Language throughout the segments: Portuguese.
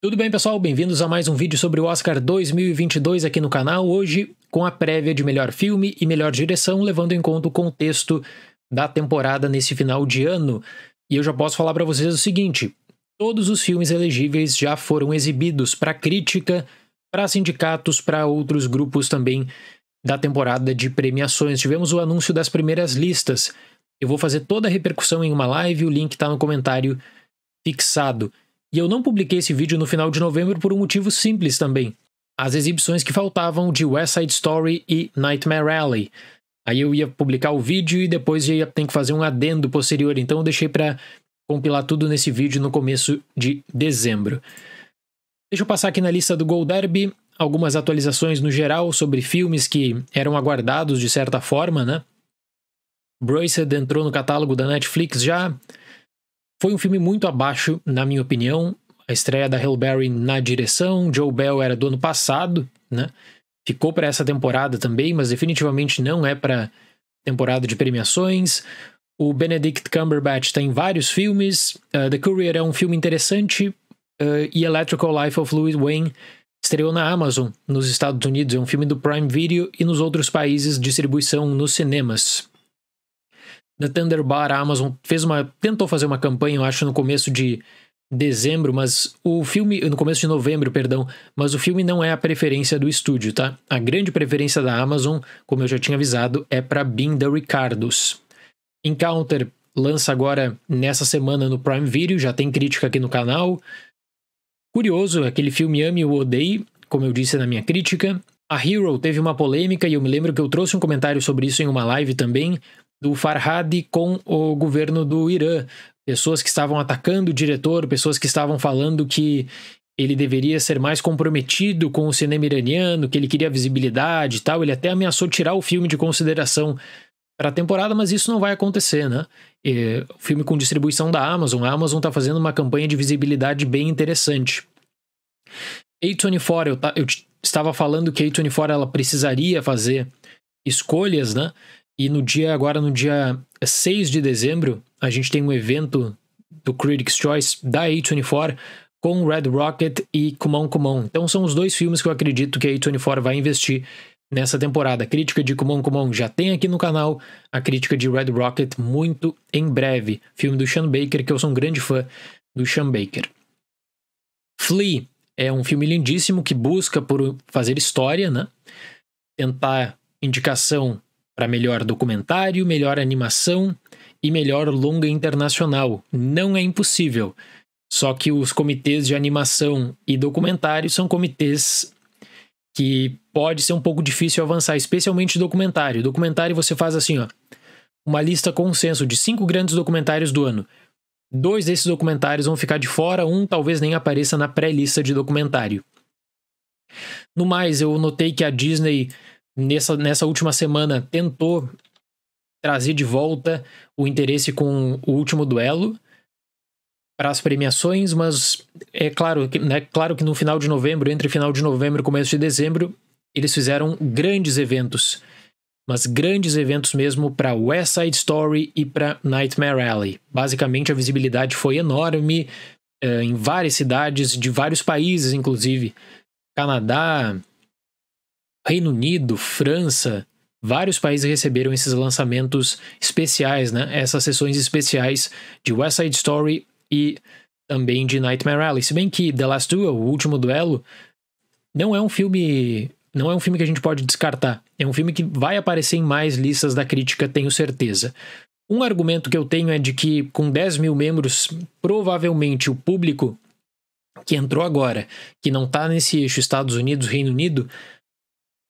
Tudo bem, pessoal? Bem-vindos a mais um vídeo sobre o Oscar 2022 aqui no canal. Hoje, com a prévia de melhor filme e melhor direção, levando em conta o contexto da temporada nesse final de ano. E eu já posso falar para vocês o seguinte: todos os filmes elegíveis já foram exibidos para crítica, para sindicatos, para outros grupos também da temporada de premiações. Tivemos o anúncio das primeiras listas. Eu vou fazer toda a repercussão em uma live, o link está no comentário fixado. E eu não publiquei esse vídeo no final de novembro por um motivo simples também. As exibições que faltavam de West Side Story e Nightmare Alley. Aí eu ia publicar o vídeo e depois ia ter que fazer um adendo posterior, então eu deixei para compilar tudo nesse vídeo no começo de dezembro. Deixa eu passar aqui na lista do Gold Derby algumas atualizações no geral sobre filmes que eram aguardados de certa forma, né? Braced entrou no catálogo da Netflix já. Foi um filme muito abaixo, na minha opinião. A estreia da Hail na direção, Joe Bell era do ano passado, né? Ficou para essa temporada também, mas definitivamente não é para temporada de premiações. O Benedict Cumberbatch tem tá vários filmes. Uh, The Courier é um filme interessante. Uh, e Electrical Life of Louis Wayne estreou na Amazon, nos Estados Unidos. É um filme do Prime Video e nos outros países distribuição nos cinemas da Thunderbar, a Amazon fez uma, tentou fazer uma campanha, eu acho, no começo de dezembro, mas o filme, no começo de novembro, perdão, mas o filme não é a preferência do estúdio, tá? A grande preferência da Amazon, como eu já tinha avisado, é para Binda Ricardos. Encounter lança agora nessa semana no Prime Video, já tem crítica aqui no canal. Curioso, aquele filme Ame ou Odeie, como eu disse na minha crítica. A Hero teve uma polêmica e eu me lembro que eu trouxe um comentário sobre isso em uma live também, do Farhad com o governo do Irã. Pessoas que estavam atacando o diretor, pessoas que estavam falando que ele deveria ser mais comprometido com o cinema iraniano, que ele queria visibilidade e tal. Ele até ameaçou tirar o filme de consideração para a temporada, mas isso não vai acontecer, né? O filme com distribuição da Amazon. A Amazon está fazendo uma campanha de visibilidade bem interessante. A24, eu, eu estava falando que a A24 ela precisaria fazer escolhas, né? E no dia, agora no dia 6 de dezembro, a gente tem um evento do Critics' Choice da A24 com Red Rocket e Kumon Kumon. Então são os dois filmes que eu acredito que a A24 vai investir nessa temporada. A crítica de Kumon Kumon já tem aqui no canal, a crítica de Red Rocket muito em breve. Filme do Sean Baker, que eu sou um grande fã do Sean Baker. Flea é um filme lindíssimo que busca por fazer história, né? Tentar indicação para melhor documentário, melhor animação e melhor longa internacional. Não é impossível. Só que os comitês de animação e documentário são comitês que pode ser um pouco difícil avançar, especialmente documentário. Documentário você faz assim, ó, uma lista consenso de cinco grandes documentários do ano. Dois desses documentários vão ficar de fora, um talvez nem apareça na pré-lista de documentário. No mais, eu notei que a Disney nessa, nessa última semana tentou trazer de volta o interesse com o último duelo para as premiações, mas é claro, né, claro que no final de novembro, entre final de novembro e começo de dezembro, eles fizeram grandes eventos, mas grandes eventos mesmo para West Side Story e para Nightmare Alley. Basicamente a visibilidade foi enorme eh, em várias cidades de vários países, inclusive Canadá, Reino Unido, França, vários países receberam esses lançamentos especiais, né? Essas sessões especiais de West Side Story e também de Nightmare Alley. Se bem que The Last Duel, o último duelo, não é um filme, não é um filme que a gente pode descartar. É um filme que vai aparecer em mais listas da crítica, tenho certeza. Um argumento que eu tenho é de que com 10 mil membros, provavelmente o público que entrou agora, que não está nesse eixo Estados Unidos, Reino Unido,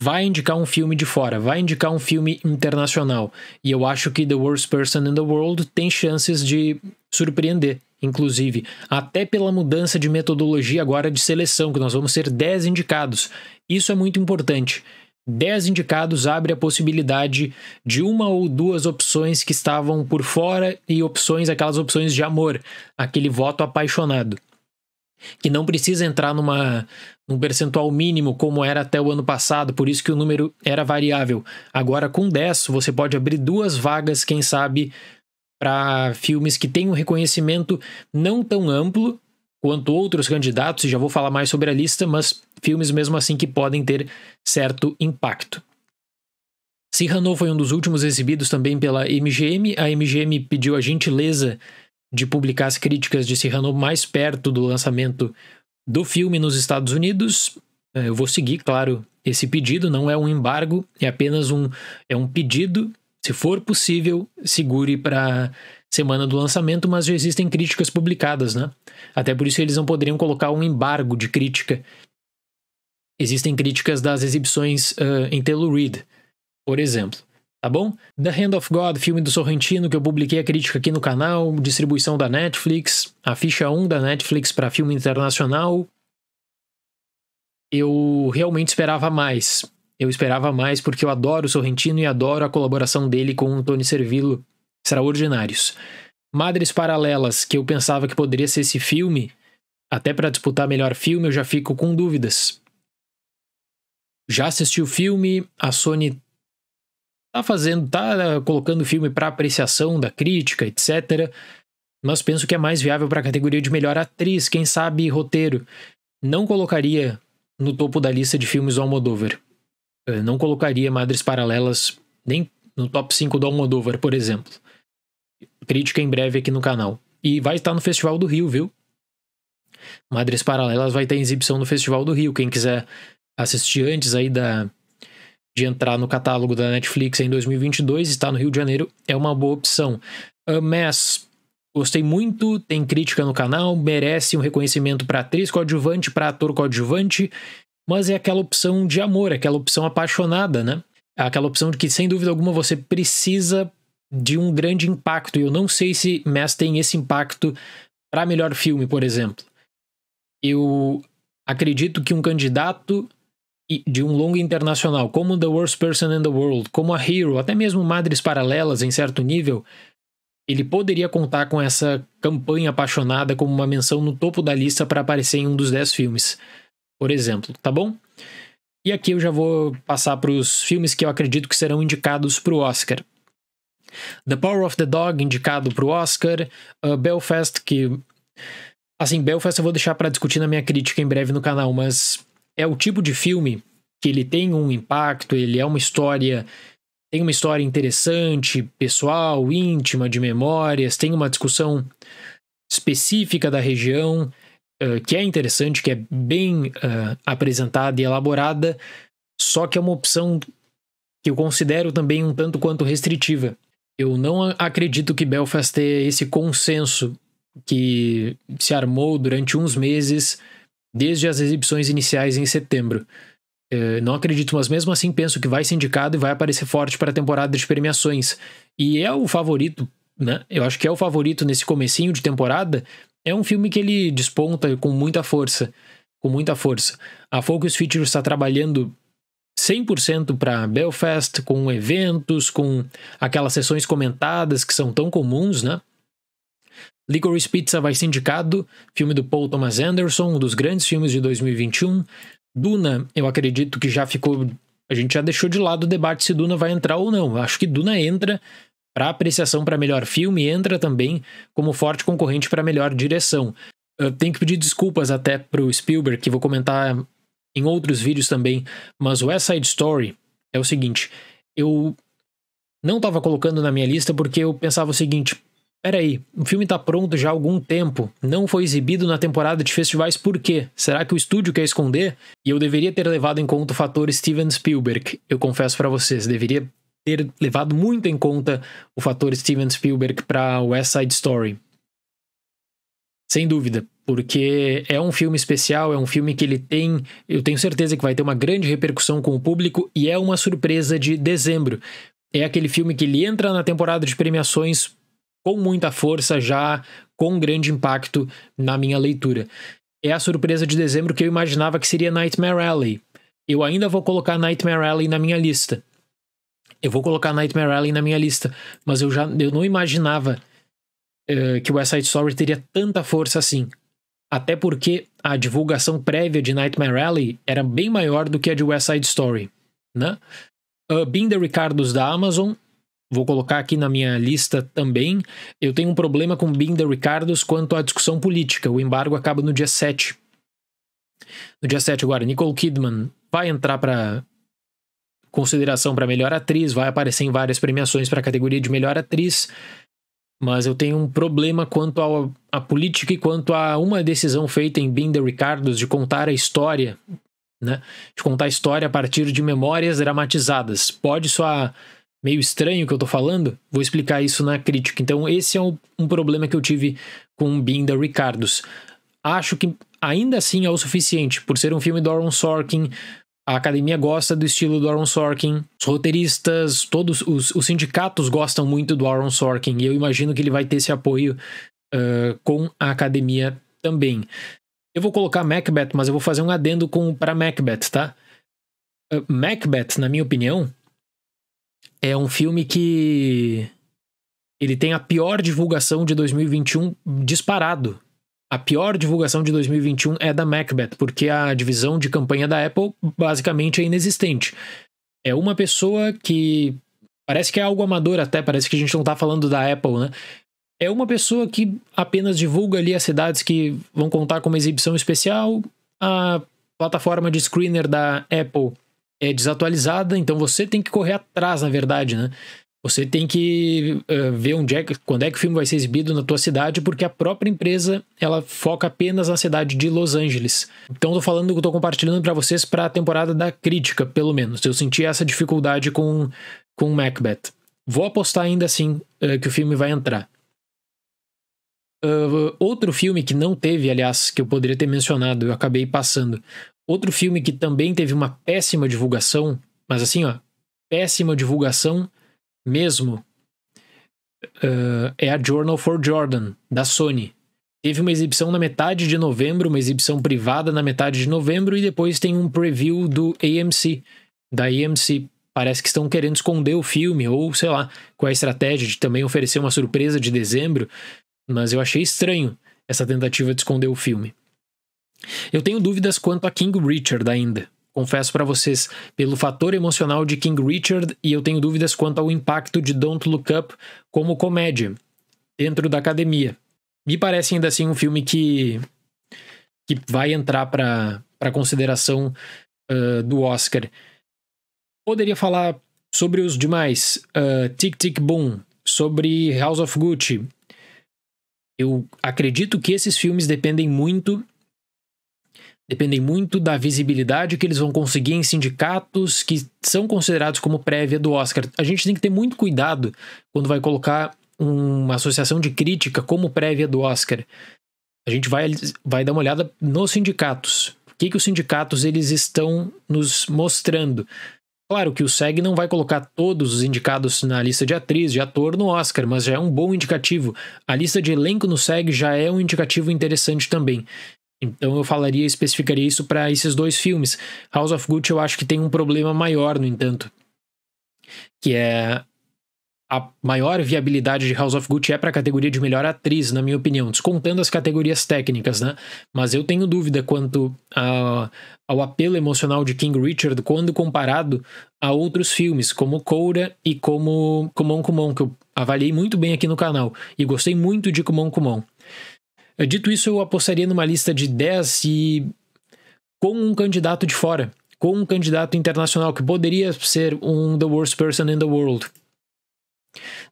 vai indicar um filme de fora, vai indicar um filme internacional. E eu acho que The Worst Person in the World tem chances de surpreender, inclusive, até pela mudança de metodologia agora de seleção, que nós vamos ser 10 indicados. Isso é muito importante. 10 indicados abre a possibilidade de uma ou duas opções que estavam por fora e opções, aquelas opções de amor, aquele voto apaixonado que não precisa entrar numa um percentual mínimo como era até o ano passado, por isso que o número era variável. Agora com 10 você pode abrir duas vagas, quem sabe, para filmes que têm um reconhecimento não tão amplo quanto outros candidatos, e já vou falar mais sobre a lista, mas filmes mesmo assim que podem ter certo impacto. Hanou foi um dos últimos exibidos também pela MGM. A MGM pediu a gentileza de publicar as críticas de Cyrano mais perto do lançamento do filme nos Estados Unidos. É, eu vou seguir, claro, esse pedido, não é um embargo, é apenas um, é um pedido. Se for possível, segure para semana do lançamento, mas já existem críticas publicadas, né? Até por isso eles não poderiam colocar um embargo de crítica. Existem críticas das exibições uh, em Telluride, por exemplo tá bom? The Hand of God, filme do Sorrentino, que eu publiquei a crítica aqui no canal, distribuição da Netflix, a ficha 1 da Netflix para filme internacional. Eu realmente esperava mais. Eu esperava mais porque eu adoro o Sorrentino e adoro a colaboração dele com o Tony Servillo, extraordinários. Madres Paralelas, que eu pensava que poderia ser esse filme, até para disputar melhor filme, eu já fico com dúvidas. Já assisti o filme, a Sony tá fazendo, tá né, colocando o filme para apreciação da crítica, etc. Mas penso que é mais viável para a categoria de melhor atriz, quem sabe roteiro. Não colocaria no topo da lista de filmes do Almodóvar. Eu é, não colocaria Madres Paralelas nem no top 5 do Almodóvar, por exemplo. Crítica em breve aqui no canal. E vai estar no Festival do Rio, viu? Madres Paralelas vai ter exibição no Festival do Rio. Quem quiser assistir antes aí da, de entrar no catálogo da Netflix em 2022, está no Rio de Janeiro, é uma boa opção. A uh, Mass, gostei muito, tem crítica no canal, merece um reconhecimento para atriz coadjuvante, para ator coadjuvante, mas é aquela opção de amor, aquela opção apaixonada, né? É aquela opção de que, sem dúvida alguma, você precisa de um grande impacto. E eu não sei se Mass tem esse impacto para melhor filme, por exemplo. Eu acredito que um candidato de um longa internacional, como The Worst Person in the World, como A Hero, até mesmo Madres Paralelas em certo nível, ele poderia contar com essa campanha apaixonada como uma menção no topo da lista para aparecer em um dos 10 filmes, por exemplo, tá bom? E aqui eu já vou passar para os filmes que eu acredito que serão indicados para o Oscar. The Power of the Dog, indicado para o Oscar. Uh, Belfast, que. Assim, Belfast eu vou deixar para discutir na minha crítica em breve no canal, mas é o tipo de filme que ele tem um impacto, ele é uma história, tem uma história interessante, pessoal, íntima, de memórias, tem uma discussão específica da região, uh, que é interessante, que é bem uh, apresentada e elaborada, só que é uma opção que eu considero também um tanto quanto restritiva. Eu não acredito que Belfast tenha esse consenso que se armou durante uns meses desde as exibições iniciais em setembro. Eh, não acredito, mas mesmo assim penso que vai ser indicado e vai aparecer forte para a temporada de premiações. E é o favorito, né? Eu acho que é o favorito nesse comecinho de temporada. É um filme que ele desponta com muita força, com muita força. A Focus Features está trabalhando 100% para Belfast, com eventos, com aquelas sessões comentadas que são tão comuns, né? Licorice Pizza vai ser indicado, filme do Paul Thomas Anderson, um dos grandes filmes de 2021. Duna, eu acredito que já ficou. A gente já deixou de lado o debate se Duna vai entrar ou não. Acho que Duna entra para apreciação para melhor filme e entra também como forte concorrente para melhor direção. Eu tenho que pedir desculpas até para o Spielberg, que vou comentar em outros vídeos também, mas West Side Story é o seguinte: eu não estava colocando na minha lista porque eu pensava o seguinte, Peraí, o filme está pronto já há algum tempo, não foi exibido na temporada de festivais por quê? Será que o estúdio quer esconder? E eu deveria ter levado em conta o fator Steven Spielberg. Eu confesso para vocês, deveria ter levado muito em conta o fator Steven Spielberg para West Side Story. Sem dúvida, porque é um filme especial, é um filme que ele tem, eu tenho certeza que vai ter uma grande repercussão com o público e é uma surpresa de dezembro. É aquele filme que ele entra na temporada de premiações com muita força, já com grande impacto na minha leitura. É a surpresa de dezembro que eu imaginava que seria Nightmare Alley. Eu ainda vou colocar Nightmare Alley na minha lista. Eu vou colocar Nightmare Alley na minha lista, mas eu já eu não imaginava uh, que o West Side Story teria tanta força assim. Até porque a divulgação prévia de Nightmare Alley era bem maior do que a de West Side Story, né? Uh, Binder Ricardos da Amazon vou colocar aqui na minha lista também. Eu tenho um problema com Binda Ricardos quanto à discussão política. O embargo acaba no dia 7. No dia 7 agora, Nicole Kidman vai entrar para consideração para melhor atriz, vai aparecer em várias premiações para a categoria de melhor atriz. Mas eu tenho um problema quanto à política e quanto a uma decisão feita em Binda Ricardos de contar a história, né? De contar a história a partir de memórias dramatizadas. Pode só meio estranho que eu tô falando, vou explicar isso na crítica. Então, esse é um, um problema que eu tive com Binda Being the Ricardos. Acho que ainda assim é o suficiente, por ser um filme do Aaron Sorkin. A academia gosta do estilo do Aaron Sorkin, os roteiristas, todos os, os sindicatos gostam muito do Aaron Sorkin, e eu imagino que ele vai ter esse apoio uh, com a academia também. Eu vou colocar Macbeth, mas eu vou fazer um adendo para Macbeth, tá? Uh, Macbeth, na minha opinião, é um filme que. Ele tem a pior divulgação de 2021 disparado. A pior divulgação de 2021 é da Macbeth, porque a divisão de campanha da Apple basicamente é inexistente. É uma pessoa que. Parece que é algo amador até, parece que a gente não tá falando da Apple, né? É uma pessoa que apenas divulga ali as cidades que vão contar com uma exibição especial. A plataforma de screener da Apple é desatualizada, então você tem que correr atrás, na verdade, né? Você tem que uh, ver onde é, quando é que o filme vai ser exibido na tua cidade, porque a própria empresa ela foca apenas na cidade de Los Angeles. Então tô falando, eu tô compartilhando para vocês para a temporada da crítica, pelo menos. Eu senti essa dificuldade com com Macbeth. Vou apostar ainda assim uh, que o filme vai entrar. Uh, outro filme que não teve, aliás, que eu poderia ter mencionado, eu acabei passando. Outro filme que também teve uma péssima divulgação, mas assim, ó, péssima divulgação mesmo, uh, é a Journal for Jordan, da Sony. Teve uma exibição na metade de novembro, uma exibição privada na metade de novembro, e depois tem um preview do AMC. Da AMC, parece que estão querendo esconder o filme, ou sei lá, com a estratégia de também oferecer uma surpresa de dezembro, mas eu achei estranho essa tentativa de esconder o filme. Eu tenho dúvidas quanto a King Richard ainda. Confesso para vocês, pelo fator emocional de King Richard, e eu tenho dúvidas quanto ao impacto de Don't Look Up como comédia dentro da academia. Me parece ainda assim um filme que, que vai entrar para consideração uh, do Oscar. Poderia falar sobre os demais: uh, Tic Tic Boom, sobre House of Gucci. Eu acredito que esses filmes dependem muito dependem muito da visibilidade que eles vão conseguir em sindicatos que são considerados como prévia do Oscar. A gente tem que ter muito cuidado quando vai colocar uma associação de crítica como prévia do Oscar. A gente vai, vai dar uma olhada nos sindicatos. O que, que os sindicatos eles estão nos mostrando? Claro que o SEG não vai colocar todos os indicados na lista de atriz, de ator no Oscar, mas já é um bom indicativo. A lista de elenco no SEG já é um indicativo interessante também. Então eu falaria, especificaria isso para esses dois filmes. House of Gucci eu acho que tem um problema maior, no entanto, que é a maior viabilidade de House of Gucci é para a categoria de melhor atriz, na minha opinião, descontando as categorias técnicas, né? Mas eu tenho dúvida quanto a, ao apelo emocional de King Richard quando comparado a outros filmes, como Coura e como Kumon Kumon, que eu avaliei muito bem aqui no canal e gostei muito de Kumon Kumon. Dito isso, eu apostaria numa lista de 10 e com um candidato de fora, com um candidato internacional que poderia ser um The Worst Person in the World,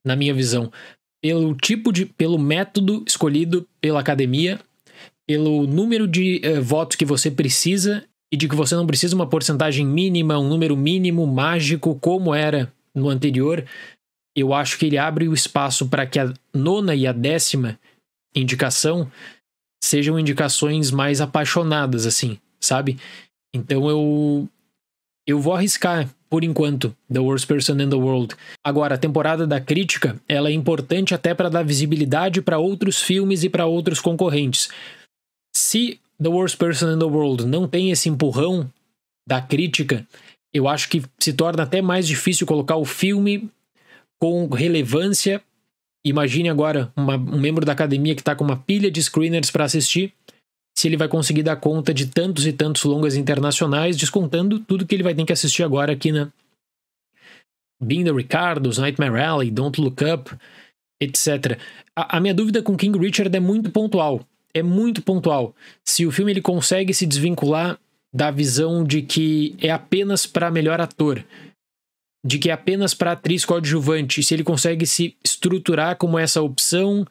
na minha visão. Pelo tipo de. pelo método escolhido pela academia, pelo número de uh, votos que você precisa e de que você não precisa uma porcentagem mínima, um número mínimo mágico, como era no anterior, eu acho que ele abre o espaço para que a nona e a décima indicação sejam indicações mais apaixonadas, assim, sabe? Então eu. Eu vou arriscar, por enquanto, The Worst Person in the World. Agora, a temporada da crítica, ela é importante até para dar visibilidade para outros filmes e para outros concorrentes. Se The Worst Person in the World não tem esse empurrão da crítica, eu acho que se torna até mais difícil colocar o filme com relevância Imagine agora uma, um membro da academia que está com uma pilha de screeners para assistir, se ele vai conseguir dar conta de tantos e tantos longas internacionais, descontando tudo que ele vai ter que assistir agora aqui, né? Being the Ricardos, Nightmare Alley, Don't Look Up, etc. A, a minha dúvida com King Richard é muito pontual. É muito pontual. Se o filme ele consegue se desvincular da visão de que é apenas para melhor ator de que é apenas para atriz coadjuvante, se ele consegue se estruturar como essa opção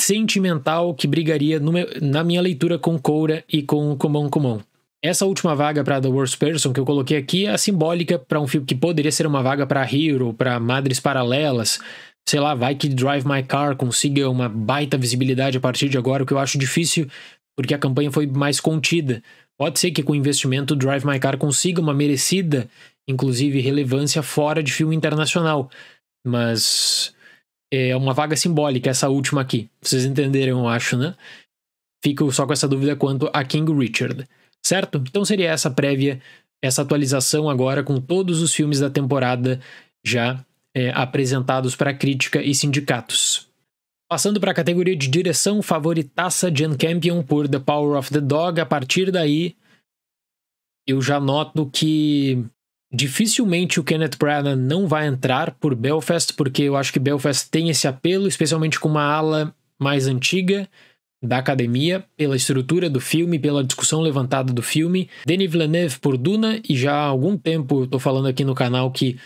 sentimental que brigaria meu, na minha leitura com Coura e com Comum Comum. Essa última vaga para The Worst Person que eu coloquei aqui é a simbólica para um filme que poderia ser uma vaga para Hero, para Madres Paralelas, sei lá, vai que Drive My Car consiga uma baita visibilidade a partir de agora, o que eu acho difícil, porque a campanha foi mais contida. Pode ser que com investimento Drive My Car consiga uma merecida inclusive relevância fora de filme internacional. Mas é uma vaga simbólica essa última aqui. Vocês entenderam, eu acho, né? Fico só com essa dúvida quanto a King Richard, certo? Então seria essa prévia, essa atualização agora com todos os filmes da temporada já é, apresentados para crítica e sindicatos. Passando para a categoria de direção, favoritaça John Campion por The Power of the Dog, a partir daí eu já noto que Dificilmente o Kenneth Branagh não vai entrar por Belfast, porque eu acho que Belfast tem esse apelo, especialmente com uma ala mais antiga da academia, pela estrutura do filme, pela discussão levantada do filme. Denis Villeneuve por Duna, e já há algum tempo eu estou falando aqui no canal que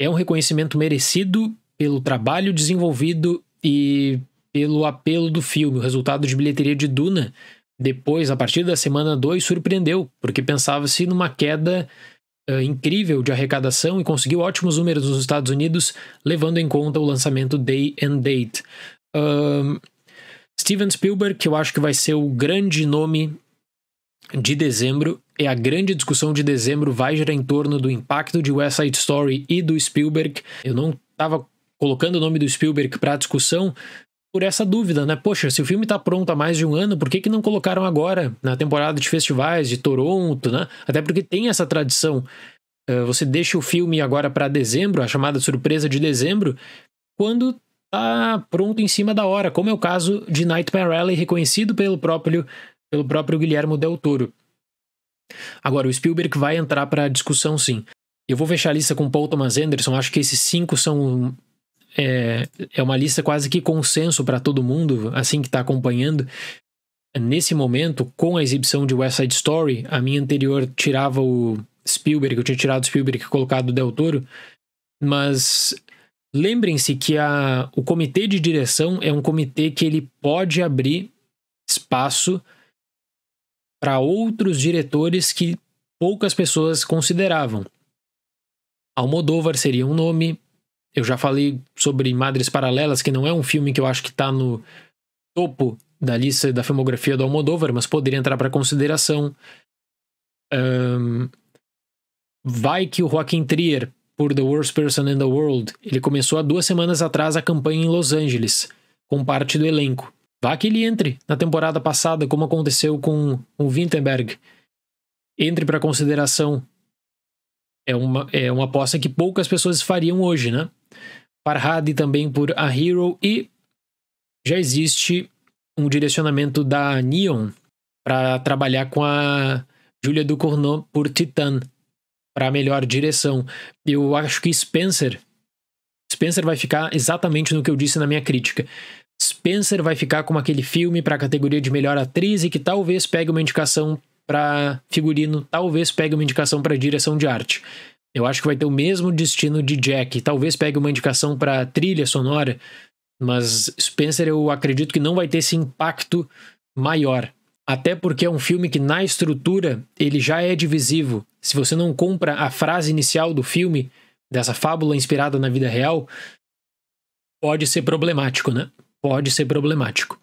é um reconhecimento merecido pelo trabalho desenvolvido e pelo apelo do filme. O resultado de bilheteria de Duna, depois, a partir da semana 2, surpreendeu, porque pensava-se numa queda uh, incrível de arrecadação e conseguiu ótimos números nos Estados Unidos, levando em conta o lançamento Day and Date. Steven Spielberg, que eu acho que vai ser o grande nome de dezembro, e é a grande discussão de dezembro vai girar em torno do impacto de West Side Story e do Spielberg. Eu não estava colocando o nome do Spielberg para a discussão, por essa dúvida, né? Poxa, se o filme tá pronto há mais de um ano, por que, que não colocaram agora na temporada de festivais de Toronto, né? Até porque tem essa tradição. Eh, você deixa o filme agora para dezembro, a chamada surpresa de dezembro, quando tá pronto em cima da hora, como é o caso de Nightmare Alley, reconhecido pelo próprio, pelo próprio Guilhermo Del Toro. Agora, o Spielberg vai entrar para a discussão, sim. Eu vou fechar a lista com Paul Thomas Anderson, acho que esses cinco são é, é uma lista quase que consenso para todo mundo, assim que está acompanhando. Nesse momento, com a exibição de West Side Story, a minha anterior tirava o Spielberg, eu tinha tirado o Spielberg e colocado o Del Toro, mas lembrem-se que a, o comitê de direção é um comitê que ele pode abrir espaço para outros diretores que poucas pessoas consideravam. Almodóvar seria um nome, eu já falei sobre Madres Paralelas, que não é um filme que eu acho que está no topo da lista da filmografia do Almodóvar, mas poderia entrar para consideração. Um, vai que o Joaquim Trier, por The Worst Person in the World, ele começou há duas semanas atrás a campanha em Los Angeles, com parte do elenco. Vá que ele entre na temporada passada, como aconteceu com o Wittenberg. Entre para consideração. É uma, é uma aposta que poucas pessoas fariam hoje, né? Farhad também por A Hero e já existe um direcionamento da Neon para trabalhar com a Julia Ducournau por Titan para melhor direção. Eu acho que Spencer Spencer vai ficar exatamente no que eu disse na minha crítica. Spencer vai ficar como aquele filme para a categoria de melhor atriz e que talvez pegue uma indicação para figurino, talvez pegue uma indicação para direção de arte. Eu acho que vai ter o mesmo destino de Jack. Talvez pegue uma indicação para trilha sonora, mas Spencer eu acredito que não vai ter esse impacto maior. Até porque é um filme que, na estrutura, ele já é divisivo. Se você não compra a frase inicial do filme, dessa fábula inspirada na vida real, pode ser problemático, né? Pode ser problemático.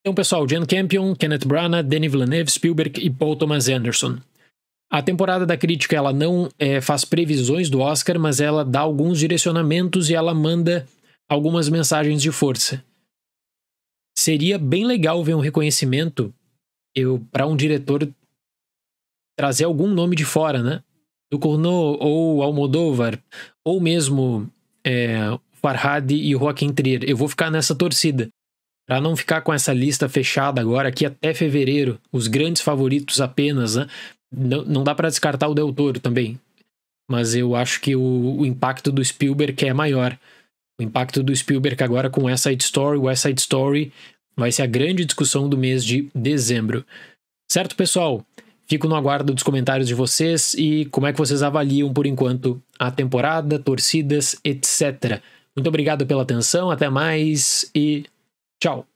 Então, pessoal, Jan Campion, Kenneth Branagh, Denis Villeneuve, Spielberg e Paul Thomas Anderson. A temporada da crítica ela não é, faz previsões do Oscar, mas ela dá alguns direcionamentos e ela manda algumas mensagens de força. Seria bem legal ver um reconhecimento eu para um diretor trazer algum nome de fora, né? Do Cournot ou Almodóvar ou mesmo é, Farhad e Joaquim Trier. Eu vou ficar nessa torcida para não ficar com essa lista fechada agora aqui até fevereiro, os grandes favoritos apenas, né? Não, não dá para descartar o Del Toro também. Mas eu acho que o, o impacto do Spielberg é maior. O impacto do Spielberg agora com West Side Story, West Side Story vai ser a grande discussão do mês de dezembro. Certo, pessoal? Fico no aguardo dos comentários de vocês e como é que vocês avaliam por enquanto a temporada, torcidas, etc. Muito obrigado pela atenção, até mais e tchau!